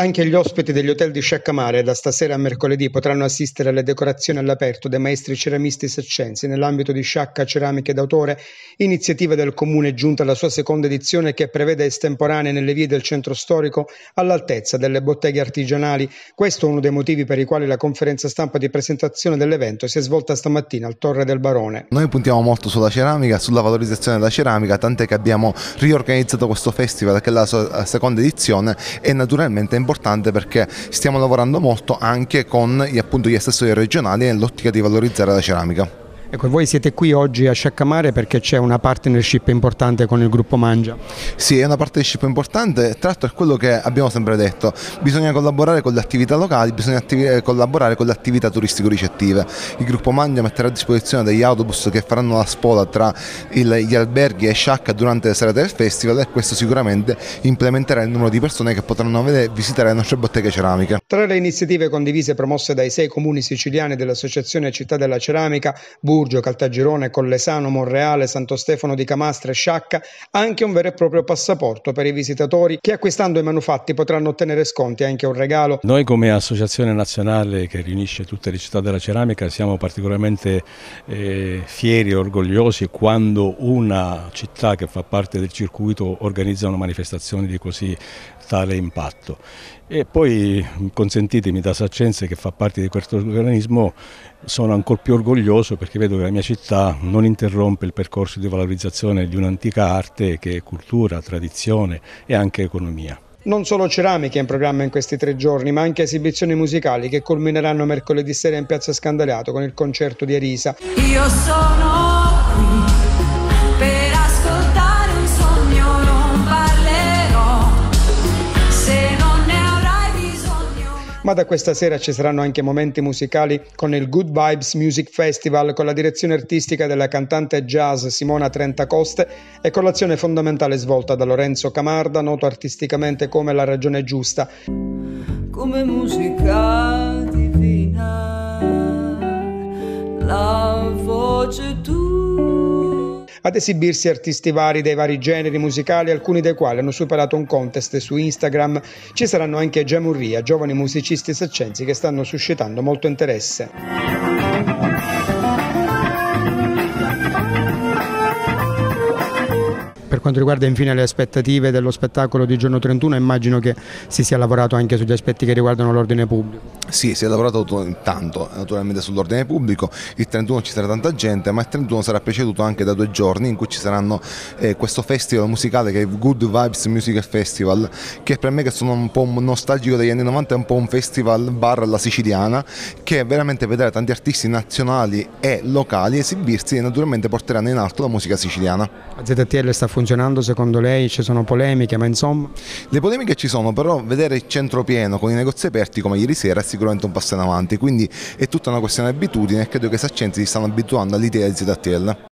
Anche gli ospiti degli hotel di Sciaccamare da stasera a mercoledì potranno assistere alle decorazioni all'aperto dei maestri ceramisti saccensi nell'ambito di Sciacca Ceramiche d'autore, iniziativa del comune giunta alla sua seconda edizione che prevede estemporanee nelle vie del centro storico all'altezza delle botteghe artigianali. Questo è uno dei motivi per i quali la conferenza stampa di presentazione dell'evento si è svolta stamattina al Torre del Barone. Noi puntiamo molto sulla ceramica, sulla valorizzazione della ceramica, tant'è che abbiamo riorganizzato questo festival che è la sua seconda edizione e naturalmente è importante importante perché stiamo lavorando molto anche con gli, appunto, gli assessori regionali nell'ottica di valorizzare la ceramica. Ecco, voi siete qui oggi a Sciaccamare perché c'è una partnership importante con il gruppo Mangia. Sì, è una partnership importante, tra l'altro è quello che abbiamo sempre detto, bisogna collaborare con le attività locali, bisogna eh, collaborare con le attività turistico-ricettive. Il gruppo Mangia metterà a disposizione degli autobus che faranno la spola tra il, gli alberghi e Sciacca durante le serate del festival e questo sicuramente implementerà il numero di persone che potranno vedere, visitare le nostre botteghe ceramiche. Tra le iniziative condivise promosse dai sei comuni siciliani dell'Associazione Città della Ceramica, Bu Sturgio, Caltagirone, Collesano, Monreale, Santo Stefano di Camastra e Sciacca anche un vero e proprio passaporto per i visitatori che acquistando i manufatti potranno ottenere sconti e anche un regalo. Noi come associazione nazionale che riunisce tutte le città della ceramica siamo particolarmente eh, fieri e orgogliosi quando una città che fa parte del circuito organizza una manifestazione di così tale impatto. E poi consentitemi da Saccenze che fa parte di questo organismo sono ancora più orgoglioso perché vedo dove la mia città non interrompe il percorso di valorizzazione di un'antica arte che è cultura, tradizione e anche economia. Non solo ceramiche in programma in questi tre giorni, ma anche esibizioni musicali che culmineranno mercoledì sera in Piazza Scandaliato con il concerto di Arisa. Io sono ma da questa sera ci saranno anche momenti musicali con il Good Vibes Music Festival con la direzione artistica della cantante jazz Simona Trentacoste e con l'azione fondamentale svolta da Lorenzo Camarda, noto artisticamente come La ragione giusta. Come musica divina, la voce tua ad esibirsi artisti vari dei vari generi musicali, alcuni dei quali hanno superato un contest su Instagram. Ci saranno anche Giamurria, giovani musicisti saccensi che stanno suscitando molto interesse. Per quanto riguarda infine le aspettative dello spettacolo di giorno 31, immagino che si sia lavorato anche sugli aspetti che riguardano l'ordine pubblico. Sì, si è lavorato tanto naturalmente sull'ordine pubblico, il 31 ci sarà tanta gente, ma il 31 sarà preceduto anche da due giorni in cui ci saranno eh, questo festival musicale che è Good Vibes Music Festival, che per me che sono un po' nostalgico degli anni 90 è un po' un festival bar alla siciliana, che veramente vedrà tanti artisti nazionali e locali esibirsi e naturalmente porteranno in alto la musica siciliana. La ZTL sta funzionando secondo lei? Ci sono polemiche, ma insomma... Le polemiche ci sono, però vedere il centro pieno con i negozi aperti come ieri sera è si sicuramente un passo in avanti, quindi è tutta una questione di abitudine e credo che i saccenti si stanno abituando all'idea di ZTL.